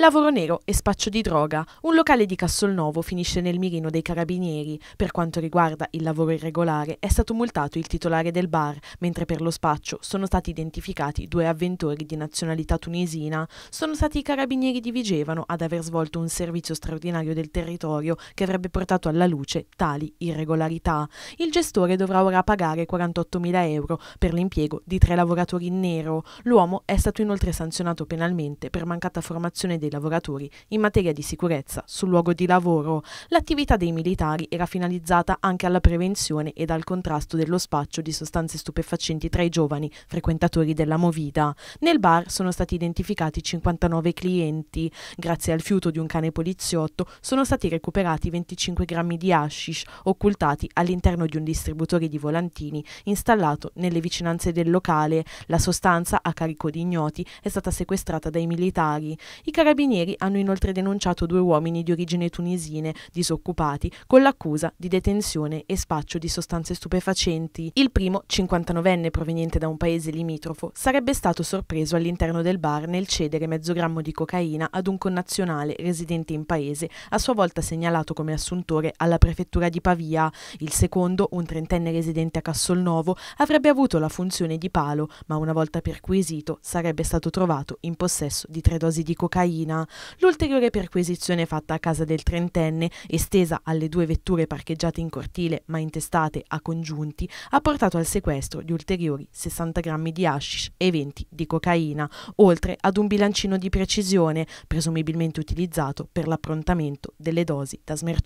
Lavoro nero e spaccio di droga. Un locale di Castelnuovo finisce nel mirino dei carabinieri. Per quanto riguarda il lavoro irregolare, è stato multato il titolare del bar, mentre per lo spaccio sono stati identificati due avventori di nazionalità tunisina. Sono stati i carabinieri di Vigevano ad aver svolto un servizio straordinario del territorio che avrebbe portato alla luce tali irregolarità. Il gestore dovrà ora pagare 48.000 euro per l'impiego di tre lavoratori in nero. L'uomo è stato inoltre sanzionato penalmente per mancata formazione del dei lavoratori in materia di sicurezza sul luogo di lavoro. L'attività dei militari era finalizzata anche alla prevenzione ed al contrasto dello spaccio di sostanze stupefacenti tra i giovani frequentatori della movida. Nel bar sono stati identificati 59 clienti. Grazie al fiuto di un cane poliziotto sono stati recuperati 25 grammi di hashish occultati all'interno di un distributore di volantini installato nelle vicinanze del locale. La sostanza a carico di ignoti è stata sequestrata dai militari. I carabinieri carabinieri hanno inoltre denunciato due uomini di origine tunisine disoccupati con l'accusa di detenzione e spaccio di sostanze stupefacenti. Il primo, 59enne proveniente da un paese limitrofo, sarebbe stato sorpreso all'interno del bar nel cedere mezzo grammo di cocaina ad un connazionale residente in paese, a sua volta segnalato come assuntore alla prefettura di Pavia. Il secondo, un trentenne residente a Cassolnovo, avrebbe avuto la funzione di palo, ma una volta perquisito sarebbe stato trovato in possesso di tre dosi di cocaina mattina. L'ulteriore perquisizione fatta a casa del trentenne, estesa alle due vetture parcheggiate in cortile ma intestate a congiunti, ha portato al sequestro di ulteriori 60 grammi di hashish e 20 di cocaina, oltre ad un bilancino di precisione, presumibilmente utilizzato per l'approntamento delle dosi da smerciare.